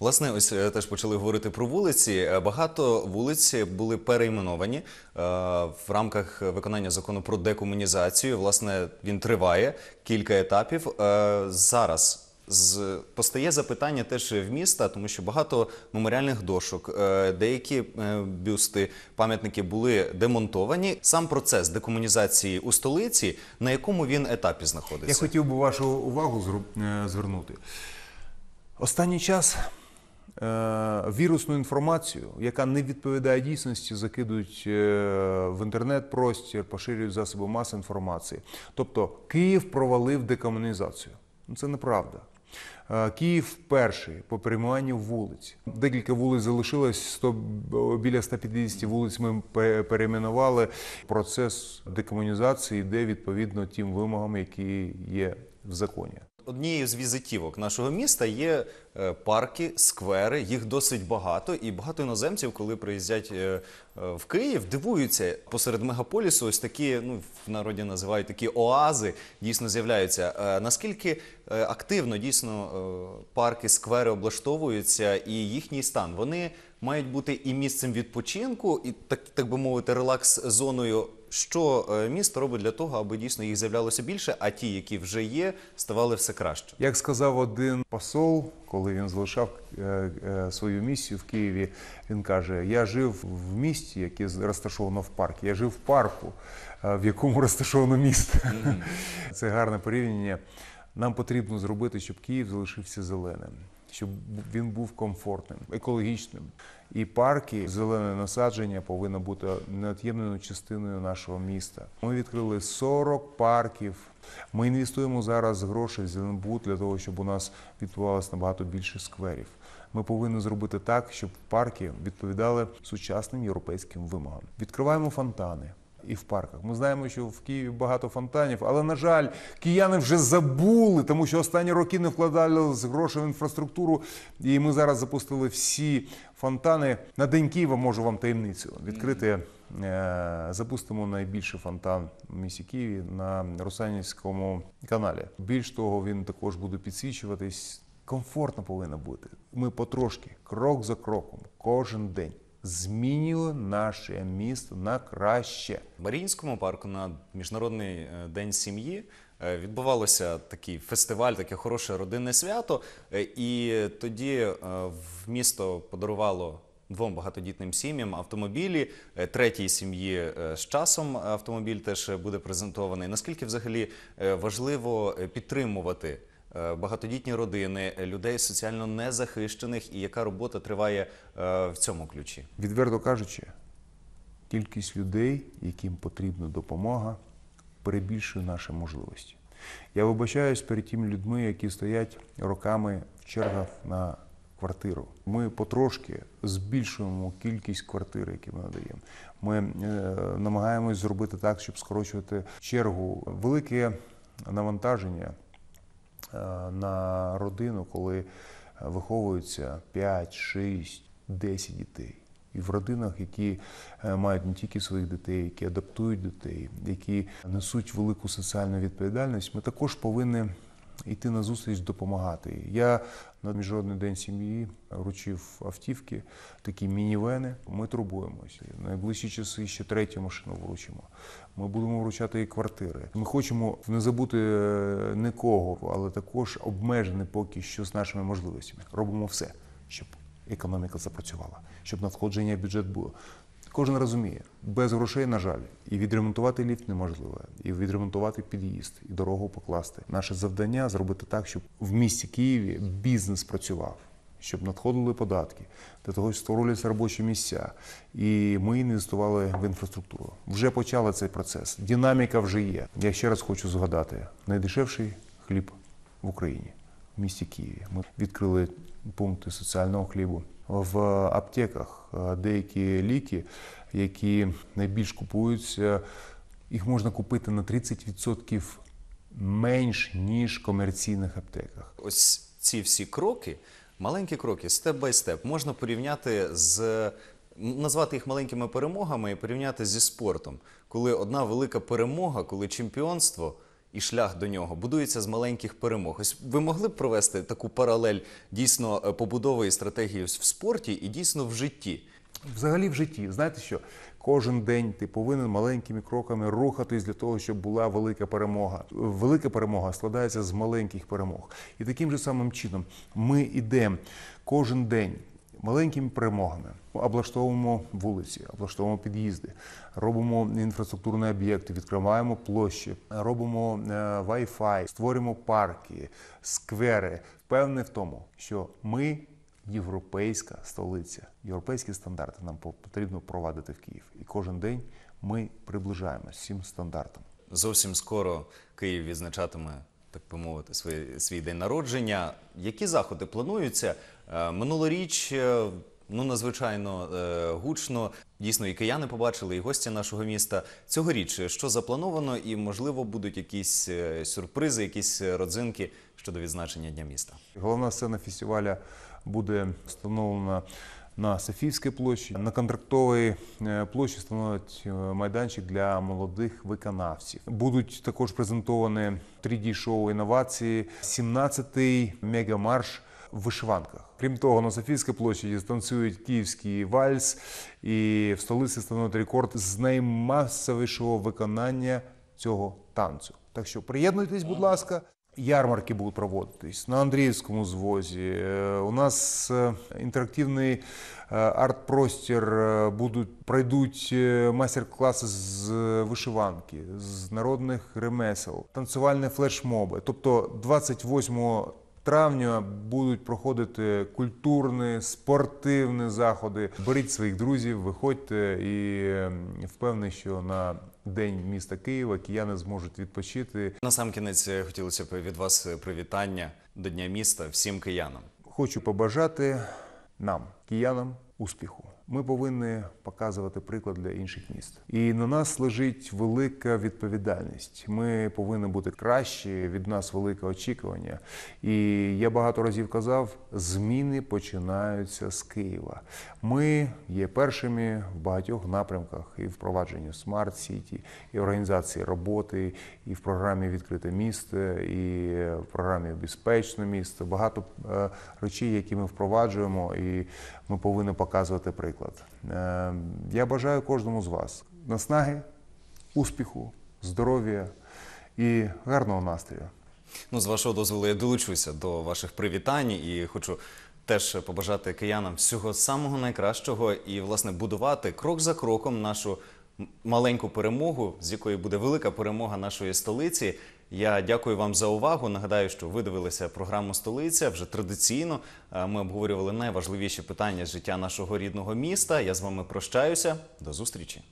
Власне, ось е, теж почали говорити про вулиці. Е, багато вулиць були перейменовані е, в рамках виконання закону про декомунізацію. Власне, він триває кілька етапів. Зараз постає запитання теж в міста, тому що багато меморіальних дошок, деякі бюсти, пам'ятники були демонтовані. Сам процес декомунізації у столиці, на якому він етапі знаходиться, я хотів би вашу увагу звернути. Останній час Е, вірусну інформацію, яка не відповідає дійсності, закидують е, в інтернет-простір, поширюють засоби маси інформації. Тобто Київ провалив декомунізацію. Ну, це неправда. Е, Київ перший по перейменуванню вулиць. Декілька вулиць залишилось 100, біля 150 вулиць. Ми перейменували. Процес декомунізації йде відповідно тим вимогам, які є в законі однією з візитівок нашого міста є е, парки, сквери. Їх досить багато, і багато іноземців, коли приїздять е, е, в Київ, дивуються посеред мегаполісу. Ось такі ну в народі називають такі оази. Дійсно з'являються. Наскільки активно дійсно парки, сквери облаштовуються, і їхній стан вони мають бути і місцем відпочинку, і так так би мовити, релакс зоною що е, місто робить для того, аби дійсно їх з'являлося більше, а ті, які вже є, ставали все краще. Як сказав один посол, коли він залишав е, е, свою місію в Києві, він каже: Я жив в місті, яке розташовано в парку. Я жив в парку, в якому розташовано місто. Mm -hmm. Це гарне порівняння. Нам потрібно зробити, щоб Київ залишився зеленим щоб він був комфортним, екологічним. І парки, зелене насадження повинно бути неот'ємною частиною нашого міста. Ми відкрили 40 парків. Ми інвестуємо зараз гроші в Зеленбуд для того, щоб у нас відбувалося набагато більше скверів. Ми повинні зробити так, щоб парки відповідали сучасним європейським вимогам. Відкриваємо фонтани і в парках. Ми знаємо, що в Києві багато фонтанів, але на жаль, кияни вже забули, тому що останні роки не вкладали з грошей в інфраструктуру. І ми зараз запустили всі фонтани. На День Києва можу вам таємницю відкрити. Е, запустимо найбільший фонтан в місті Києві на Русанівському каналі. Більш того, він також буде підсвічуватись. Комфортно повинно бути. Ми потрошки, крок за кроком, кожен день змінює наше місто на краще. В Маріїнському парку на міжнародний е, день сім'ї е, відбувалося такий фестиваль, таке хороше родинне свято. Е, і тоді в місто подарувало. Двом багатодітним сім'ям автомобілі третій сім'ї з часом автомобіль теж буде презентований. Наскільки взагалі важливо підтримувати? Е, багатодітні родини, людей соціально незахищених, і яка робота триває е, в цьому ключі? Відверто кажучи, кількість людей, яким потрібна допомога, перебільшує наші можливості. Я вибачаюсь перед тими людьми, які стоять роками в чергах на квартиру. Ми потрошки збільшуємо кількість квартир, які ми надаємо. Ми е, намагаємось зробити так, щоб скорочувати чергу. Велике навантаження Е, на родину, коли виховуються 5, 6, 10 дітей. І в родинах, які е, мають не тільки своїх дітей, які адаптують дітей, які несуть велику соціальну відповідальність, ми також повинні йти на зустріч, допомагати. Я на міжнародний день сім'ї вручив автівки, такі мінівени. Ми турбуємося. Найближчі часи ще третю машину вручимо. Ми будемо вручати і квартири. Ми хочемо не забути е, нікого, але також обмежені поки що з нашими можливостями. Робимо все, щоб економіка запрацювала, щоб надходження в бюджет було. Кожен розуміє, без грошей, на жаль, і відремонтувати ліфт неможливо, і відремонтувати під'їзд, і дорогу покласти. Наше завдання зробити так, щоб в місті Києві бізнес працював, щоб надходили податки, для того щоб створювалися робочі місця. І ми інвестували в інфраструктуру. Вже почали цей процес. Динаміка вже є. Я ще раз хочу згадати: найдешевший хліб в Україні в місті Києві. Ми відкрили пункти соціального хлібу в аптеках е, деякі ліки, які найбільш купуються, їх можна купити на 30% менш ніж в комерційних аптеках. Ось ці всі кроки, маленькі кроки, степ бай степ, можна порівняти з. Назвати їх маленькими перемогами і порівняти зі спортом, коли одна велика перемога, коли чемпіонство і шлях до нього будується з маленьких перемог. Ось ви могли б провести таку паралель дійсно е, побудови і стратегії в спорті і дійсно в житті? Взагалі в житті, знаєте що? Кожен день ти повинен маленькими кроками рухатись для того, щоб була велика перемога. Велика перемога складається з маленьких перемог, і таким же самим чином ми йдемо кожен день маленькими перемогами. Облаштовуємо вулиці, облаштовуємо під'їзди, робимо інфраструктурні об'єкти, відкриваємо площі, робимо е, Wi-Fi, створюємо парки, сквери. Певне в тому, що ми. Європейська столиця, європейські стандарти нам потрібно провадити в Київ, і кожен день ми приближаємося цим стандартам. Зовсім скоро Київ відзначатиме так би мовити, свій, свій день народження. Які заходи плануються е, минулоріч? Е, ну надзвичайно е, гучно дійсно і кияни побачили, і гості нашого міста Цьогоріч, Що заплановано, і можливо будуть якісь сюрпризи, якісь родзинки щодо відзначення дня міста. Головна сцена фестиваля буде встановлена на Софійській площі. На контрактовій е, площі становить е, майданчик для молодих виконавців. Будуть також презентовані 3D-шоу інновації, 17-й мегамарш в вишиванках. Крім того, на Софійській площі станцюють київський вальс, і в столиці становить рекорд з наймасовішого виконання цього танцю. Так що приєднуйтесь, будь ласка ярмарки будут проводитись на Андреевском узвозі. Э, у нас інтерактивний э, э, арт-простір будуть пройдуть майстер-класи з вишиванки, з народних ремесел, танцювальні флешмоби. Тобто 28 травня будуть проходити культурні, спортивні заходи. Беріть своїх друзів, виходьте і впевнений, що на День міста Києва кияни зможуть відпочити. На сам кінець хотілося б від вас привітання до Дня міста всім киянам. Хочу побажати нам, киянам, успіху. Ми повинні показувати приклад для інших міст, і на нас лежить велика відповідальність. Ми повинні бути кращі, від нас велике очікування. І я багато разів казав: зміни починаються з Києва. Ми є першими в багатьох напрямках і впровадженні смарт сіті, і організації роботи, і в програмі Відкрите місто, і в програмі Безпечне місто. Багато е, речей, які ми впроваджуємо, і ми повинні показувати приклад приклад. Е, я бажаю кожному з вас наснаги, успіху, здоров'я і гарного настрою. Ну, з вашого дозволу, я долучуся до ваших привітань і хочу. Теж побажати киянам всього самого найкращого і власне будувати крок за кроком нашу маленьку перемогу, з якої буде велика перемога нашої столиці. Я дякую вам за увагу. Нагадаю, що ви дивилися програму Столиця вже традиційно. Е, ми обговорювали найважливіші питання з життя нашого рідного міста. Я з вами прощаюся. До зустрічі.